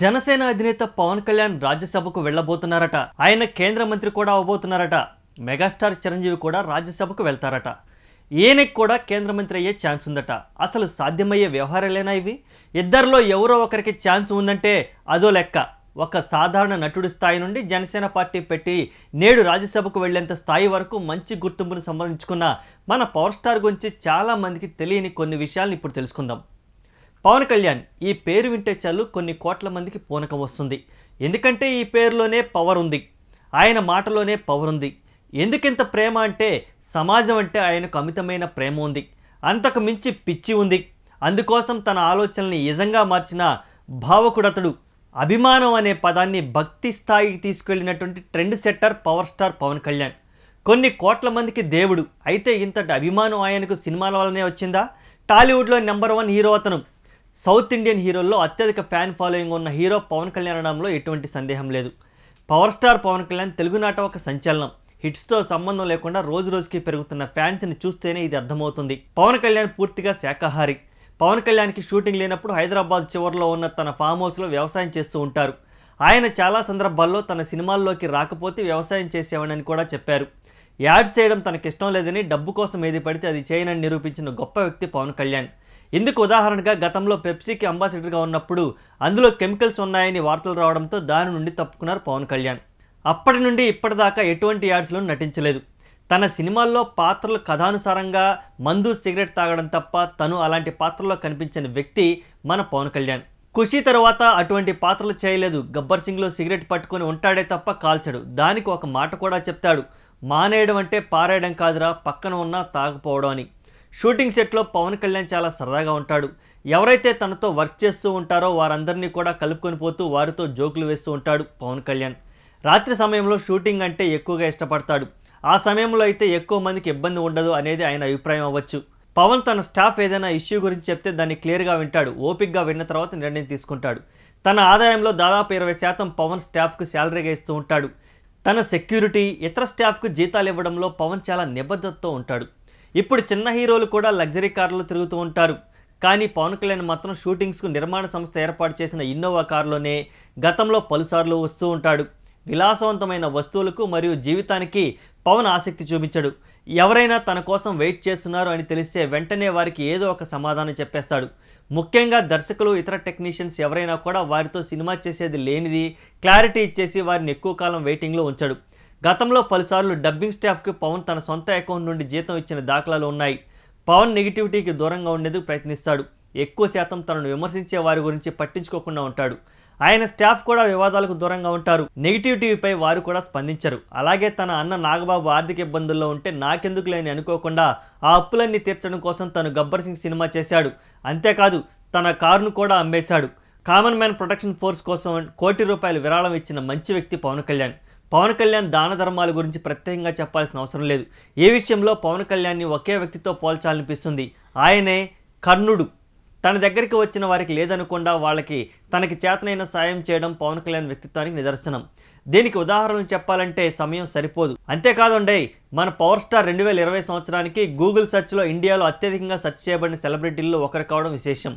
జనసేన అధినేత పవన్ కళ్యాణ్ రాజ్యసభకు వెళ్లబోతున్నారట ఆయన కేంద్ర మంత్రి కూడా అవబోతున్నారట మెగాస్టార్ చిరంజీవి కూడా రాజ్యసభకు వెళ్తారట ఈయనకి కూడా కేంద్ర మంత్రి అయ్యే ఛాన్స్ ఉందట అసలు సాధ్యమయ్యే వ్యవహారాలేనా ఇవి ఇద్దరిలో ఎవరో ఒకరికి ఛాన్స్ ఉందంటే అదో లెక్క ఒక సాధారణ నటుడి స్థాయి నుండి జనసేన పార్టీ పెట్టి నేడు రాజ్యసభకు వెళ్లేంత స్థాయి వరకు మంచి గుర్తింపును సంబంధించుకున్న మన పవర్ స్టార్ గురించి చాలామందికి తెలియని కొన్ని విషయాలను ఇప్పుడు తెలుసుకుందాం పవన్ కళ్యాణ్ ఈ పేరు వింటే చాలు కొన్ని కోట్ల మందికి పూనకం వస్తుంది ఎందుకంటే ఈ పేరులోనే పవర్ ఉంది ఆయన మాటలోనే పవర్ ఉంది ఎందుకింత ప్రేమ అంటే సమాజం అంటే ఆయనకు అమితమైన ప్రేమ ఉంది అంతకు మించి పిచ్చి ఉంది అందుకోసం తన ఆలోచనల్ని నిజంగా మార్చిన భావకుడతడు అభిమానం అనే పదాన్ని భక్తి స్థాయికి తీసుకెళ్లినటువంటి trend setter power star Pawan Kalyan కొన్ని కోట్ల మందికి దేవుడు అయితే ఇంతటి అభిమానం ఆయనకు సినిమాల వల్లనే వచ్చిందా టాలీవుడ్లో నెంబర్ వన్ హీరో అతను సౌత్ ఇండియన్ హీరోల్లో అత్యధిక ఫ్యాన్ ఫాలోయింగ్ ఉన్న హీరో పవన్ కళ్యాణ్ అనడంలో ఎటువంటి సందేహం లేదు పవర్ స్టార్ పవన్ కళ్యాణ్ తెలుగునాట ఒక సంచలనం హిట్స్తో సంబంధం లేకుండా రోజు రోజుకి పెరుగుతున్న ఫ్యాన్స్ని చూస్తేనే ఇది అర్థమవుతుంది పవన్ కళ్యాణ్ పూర్తిగా శాఖాహారి పవన్ కళ్యాణ్కి షూటింగ్ లేనప్పుడు హైదరాబాద్ చివరిలో ఉన్న తన ఫామ్ హౌస్లో వ్యవసాయం చేస్తూ ఉంటారు ఆయన చాలా సందర్భాల్లో తన సినిమాల్లోకి రాకపోతే వ్యవసాయం చేసేవాడని కూడా చెప్పారు యాడ్స్ చేయడం తనకిష్టం లేదని డబ్బు కోసం ఏది పడితే అది చేయనని నిరూపించిన గొప్ప వ్యక్తి పవన్ కళ్యాణ్ ఇందుకు ఉదాహరణగా గతంలో పెప్సీకి అంబాసిడర్గా ఉన్నప్పుడు అందులో కెమికల్స్ ఉన్నాయని వార్తలు రావడంతో దాని నుండి తప్పుకున్నారు పవన్ కళ్యాణ్ అప్పటి నుండి ఇప్పటిదాకా ఎటువంటి యాడ్స్లో నటించలేదు తన సినిమాల్లో పాత్రలు కథానుసారంగా మందు సిగరెట్ తాగడం తప్ప తను అలాంటి పాత్రల్లో కనిపించిన వ్యక్తి మన పవన్ కళ్యాణ్ ఖుషి తర్వాత అటువంటి పాత్రలు చేయలేదు గబ్బర్ సింగ్లో సిగరెట్ పట్టుకొని ఉంటాడే తప్ప కాల్చడు దానికి ఒక మాట కూడా చెప్తాడు మానేయడం అంటే పారేయడం కాదురా పక్కన ఉన్న తాగపోవడం అని షూటింగ్ సెట్లో పవన్ కళ్యాణ్ చాలా సరదాగా ఉంటాడు ఎవరైతే తనతో వర్క్ చేస్తూ ఉంటారో వారందరినీ కూడా కలుపుకొని పోతూ వారితో జోకులు వేస్తూ ఉంటాడు పవన్ కళ్యాణ్ రాత్రి సమయంలో షూటింగ్ అంటే ఎక్కువగా ఇష్టపడతాడు ఆ సమయంలో అయితే ఎక్కువ మందికి ఇబ్బంది ఉండదు అనేది ఆయన అభిప్రాయం అవ్వచ్చు పవన్ తన స్టాఫ్ ఏదైనా ఇష్యూ గురించి చెప్తే దాన్ని క్లియర్గా వింటాడు ఓపిక్గా విన్న తర్వాత నిర్ణయం తీసుకుంటాడు తన ఆదాయంలో దాదాపు ఇరవై శాతం పవన్ స్టాఫ్కు శాలరీగా ఇస్తూ ఉంటాడు తన సెక్యూరిటీ ఇతర స్టాఫ్కు జీతాలు ఇవ్వడంలో పవన్ చాలా నిబద్ధతతో ఉంటాడు ఇప్పుడు చిన్న హీరోలు కూడా లగ్జరీ కార్లో తిరుగుతూ ఉంటారు కానీ పవన్ కళ్యాణ్ మాత్రం షూటింగ్స్కు నిర్మాణ సంస్థ ఏర్పాటు చేసిన ఇన్నోవా కారులోనే గతంలో పలుసార్లు వస్తూ ఉంటాడు విలాసవంతమైన వస్తువులకు మరియు జీవితానికి పవన్ ఆసక్తి చూపించడు ఎవరైనా తన కోసం వెయిట్ చేస్తున్నారు అని తెలిస్తే వెంటనే వారికి ఏదో ఒక సమాధానం చెప్పేస్తాడు ముఖ్యంగా దర్శకులు ఇతర టెక్నీషియన్స్ ఎవరైనా కూడా వారితో సినిమా చేసేది లేనిది క్లారిటీ ఇచ్చేసి వారిని ఎక్కువ కాలం వెయిటింగ్లో ఉంచడు గతంలో పలుసార్లు డబ్బింగ్ స్టాఫ్కి పవన్ తన సొంత అకౌంట్ నుండి జీతం ఇచ్చిన దాఖలాలు ఉన్నాయి పవన్ నెగిటివిటీకి దూరంగా ఉండేందుకు ప్రయత్నిస్తాడు ఎక్కువ శాతం తనను విమర్శించే వారి గురించి పట్టించుకోకుండా ఉంటాడు ఆయన స్టాఫ్ కూడా వివాదాలకు దూరంగా ఉంటారు నెగిటివిటీపై వారు కూడా స్పందించరు అలాగే తన అన్న నాగబాబు ఆర్థిక ఇబ్బందుల్లో ఉంటే నాకెందుకు లేని అనుకోకుండా ఆ అప్పులన్నీ తీర్చడం కోసం తను గబ్బర్ సింగ్ సినిమా చేశాడు అంతేకాదు తన కారును కూడా అమ్మేశాడు కామన్ మ్యాన్ ప్రొటెక్షన్ ఫోర్స్ కోసం కోటి రూపాయలు విరాళం ఇచ్చిన మంచి వ్యక్తి పవన్ కళ్యాణ్ పవన్ కళ్యాణ్ దాన ధర్మాల గురించి ప్రత్యేకంగా చెప్పాల్సిన అవసరం లేదు ఏ విషయంలో పవన్ కళ్యాణ్ని ఒకే వ్యక్తితో పోల్చాలనిపిస్తుంది ఆయనే కర్ణుడు తన దగ్గరికి వచ్చిన వారికి లేదనుకుండా వాళ్ళకి తనకి చేతనైన సాయం చేయడం పవన్ కళ్యాణ్ వ్యక్తిత్వానికి నిదర్శనం దీనికి ఉదాహరణలు చెప్పాలంటే సమయం సరిపోదు అంతేకాదండి మన పవర్ స్టార్ రెండు వేల ఇరవై సంవత్సరానికి గూగుల్ సెర్చ్లో ఇండియాలో అత్యధికంగా సెర్చ్ చేయబడిన సెలబ్రిటీల్లో ఒకరు కావడం విశేషం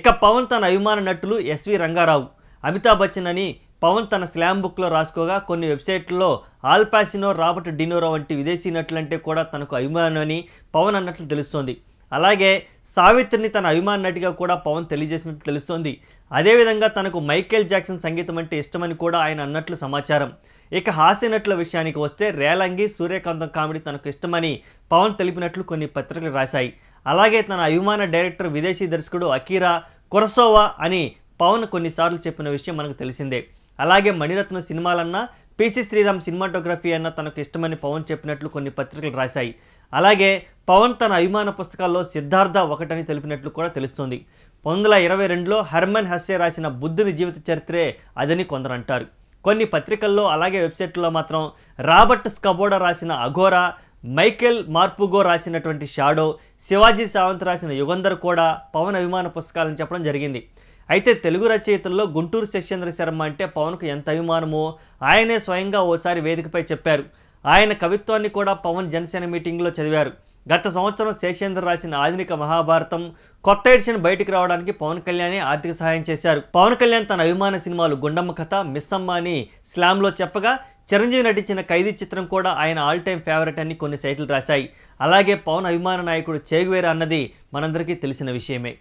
ఇక పవన్ తన అభిమాన నటులు ఎస్వి రంగారావు అమితాబ్ బచ్చన్ అని పవన్ తన స్లామ్ బుక్లో రాసుకోగా కొన్ని వెబ్సైట్లో ఆల్పాసినో రాబర్ట్ డినోరో వంటి విదేశీ నటులంటే కూడా తనకు అభిమానని పవన్ అన్నట్లు తెలుస్తోంది అలాగే సావిత్రిని తన అభిమాన నటిగా కూడా పవన్ తెలియజేసినట్లు తెలుస్తోంది అదేవిధంగా తనకు మైకేల్ జాక్సన్ సంగీతం అంటే ఇష్టమని కూడా ఆయన అన్నట్లు సమాచారం ఇక హాస్య నటుల విషయానికి వస్తే రేలంగి సూర్యకాంతం కామెడీ తనకు ఇష్టమని పవన్ తెలిపినట్లు కొన్ని పత్రికలు రాశాయి అలాగే తన అభిమాన డైరెక్టర్ విదేశీ దర్శకుడు అకీరా కొరసోవా అని పవన్ కొన్నిసార్లు చెప్పిన విషయం మనకు తెలిసిందే అలాగే మణిరత్నం సినిమాలన్నా పిసి శ్రీరామ్ సినిమాటోగ్రఫీ అన్న తనకు ఇష్టమని పవన్ చెప్పినట్లు కొన్ని పత్రికలు రాశాయి అలాగే పవన్ తన అభిమాన పుస్తకాల్లో సిద్ధార్థ ఒకటని తెలిపినట్లు కూడా తెలుస్తోంది పంతొమ్మిది వందల ఇరవై రెండులో హర్మన్ హస్సే రాసిన బుద్ధుని జీవిత చరిత్రే అదని కొందరు అంటారు కొన్ని పత్రికల్లో అలాగే వెబ్సైట్లో మాత్రం రాబర్ట్ స్కబోడా రాసిన అఘోరా మైకేల్ మార్పుగో రాసినటువంటి షాడో శివాజీ సావంత్ రాసిన యుగంధర్ కూడా పవన్ అభిమాన పుస్తకాలను చెప్పడం జరిగింది అయితే తెలుగు రచయితల్లో గుంటూరు శశీంద్ర శర్మ అంటే పవన్కు ఎంత అభిమానమో ఆయనే స్వయంగా ఓసారి వేదికపై చెప్పారు ఆయన కవిత్వాన్ని కూడా పవన్ జనసేన మీటింగ్లో చదివారు గత సంవత్సరం శేషేంద్ర రాసిన ఆధునిక మహాభారతం కొత్త ఎడిషన్ బయటికి రావడానికి పవన్ కళ్యాణే ఆర్థిక సహాయం చేశారు పవన్ కళ్యాణ్ తన అభిమాన సినిమాలు గుండమ్మ కథ మిస్సమ్మ అని స్లామ్లో చెప్పగా చిరంజీవి నటించిన ఖైదీ చిత్రం కూడా ఆయన ఆల్ టైమ్ ఫేవరెట్ అని కొన్ని సైట్లు రాశాయి అలాగే పవన్ అభిమాన నాయకుడు చేగువేర అన్నది మనందరికీ తెలిసిన విషయమే